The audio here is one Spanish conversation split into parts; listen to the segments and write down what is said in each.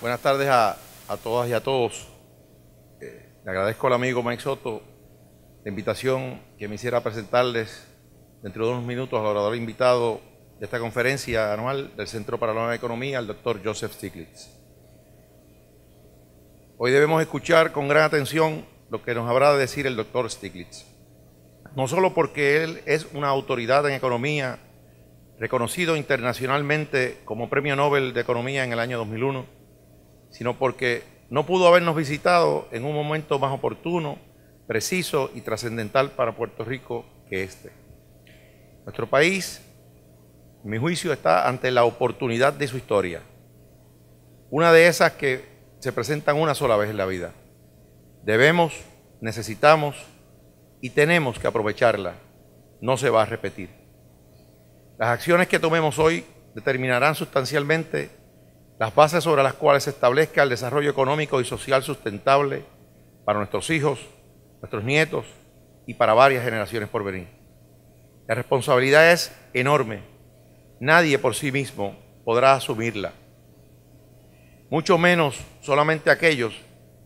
Buenas tardes a, todas y a todos. Eh, le agradezco al amigo Mike Soto la invitación que me hiciera presentarles dentro de unos minutos al orador invitado de esta conferencia anual del Centro para la Nueva Economía, el doctor Joseph Stiglitz. Hoy debemos escuchar con gran atención lo que nos habrá de decir el doctor Stiglitz. No solo porque él es una autoridad en economía, reconocido internacionalmente como Premio Nobel de Economía en el año 2001, sino porque no pudo habernos visitado en un momento más oportuno, preciso y trascendental para Puerto Rico que este. Nuestro país, en mi juicio, está ante la oportunidad de su historia, una de esas que se presentan una sola vez en la vida. Debemos, necesitamos y tenemos que aprovecharla. No se va a repetir. Las acciones que tomemos hoy determinarán sustancialmente las bases sobre las cuales se establezca el desarrollo económico y social sustentable para nuestros hijos, nuestros nietos y para varias generaciones por venir. La responsabilidad es enorme. Nadie por sí mismo podrá asumirla. Mucho menos solamente aquellos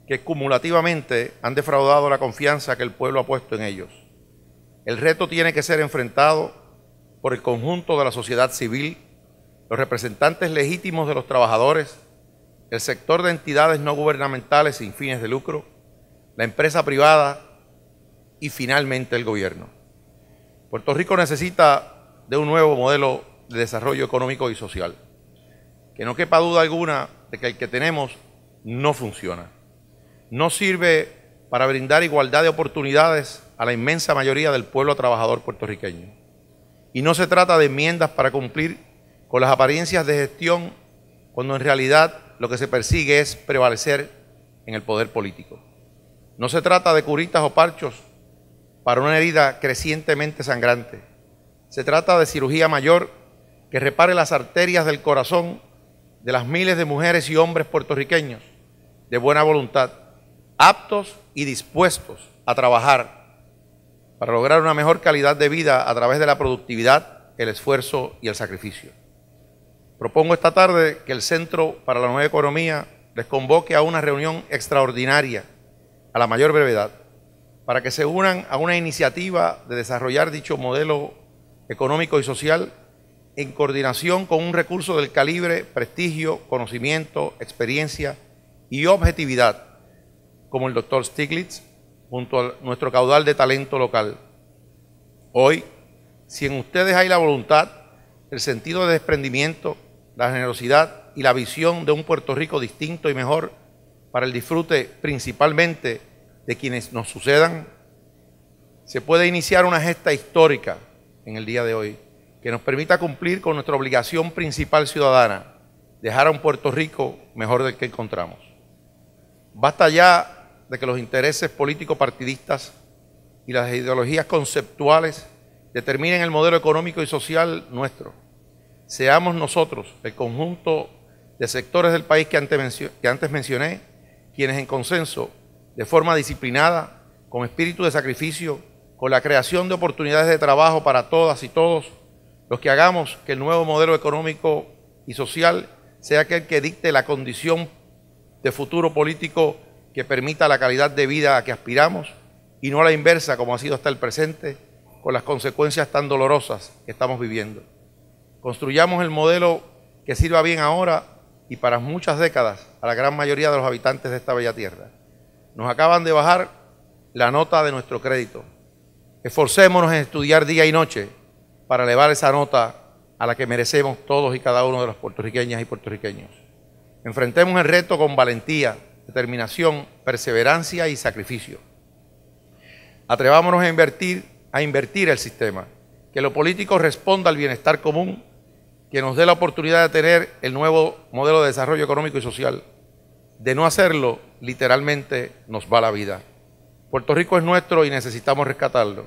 que cumulativamente han defraudado la confianza que el pueblo ha puesto en ellos. El reto tiene que ser enfrentado por el conjunto de la sociedad civil los representantes legítimos de los trabajadores, el sector de entidades no gubernamentales sin fines de lucro, la empresa privada y finalmente el gobierno. Puerto Rico necesita de un nuevo modelo de desarrollo económico y social. Que no quepa duda alguna de que el que tenemos no funciona. No sirve para brindar igualdad de oportunidades a la inmensa mayoría del pueblo trabajador puertorriqueño. Y no se trata de enmiendas para cumplir con las apariencias de gestión, cuando en realidad lo que se persigue es prevalecer en el poder político. No se trata de curitas o parchos para una herida crecientemente sangrante. Se trata de cirugía mayor que repare las arterias del corazón de las miles de mujeres y hombres puertorriqueños de buena voluntad, aptos y dispuestos a trabajar para lograr una mejor calidad de vida a través de la productividad, el esfuerzo y el sacrificio. Propongo esta tarde que el Centro para la Nueva Economía les convoque a una reunión extraordinaria a la mayor brevedad para que se unan a una iniciativa de desarrollar dicho modelo económico y social en coordinación con un recurso del calibre prestigio, conocimiento, experiencia y objetividad, como el doctor Stiglitz, junto a nuestro caudal de talento local. Hoy, si en ustedes hay la voluntad, el sentido de desprendimiento, la generosidad y la visión de un Puerto Rico distinto y mejor para el disfrute principalmente de quienes nos sucedan, se puede iniciar una gesta histórica en el día de hoy que nos permita cumplir con nuestra obligación principal ciudadana, dejar a un Puerto Rico mejor del que encontramos. Basta ya de que los intereses político-partidistas y las ideologías conceptuales determinen el modelo económico y social nuestro seamos nosotros, el conjunto de sectores del país que antes, mencioné, quienes en consenso, de forma disciplinada, con espíritu de sacrificio, con la creación de oportunidades de trabajo para todas y todos, los que hagamos que el nuevo modelo económico y social sea aquel que dicte la condición de futuro político que permita la calidad de vida a que aspiramos y no a la inversa como ha sido hasta el presente, con las consecuencias tan dolorosas que estamos viviendo. Construyamos el modelo que sirva bien ahora y para muchas décadas a la gran mayoría de los habitantes de esta bella tierra. Nos acaban de bajar la nota de nuestro crédito. Esforcémonos en estudiar día y noche para elevar esa nota a la que merecemos todos y cada uno de los puertorriqueñas y puertorriqueños. Enfrentemos el reto con valentía, determinación, perseverancia y sacrificio. Atrevámonos a invertir, a invertir el sistema, que lo político responda al bienestar común que nos dé la oportunidad de tener el nuevo modelo de desarrollo económico y social. De no hacerlo, literalmente nos va la vida. Puerto Rico es nuestro y necesitamos rescatarlo.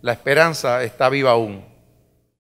La esperanza está viva aún.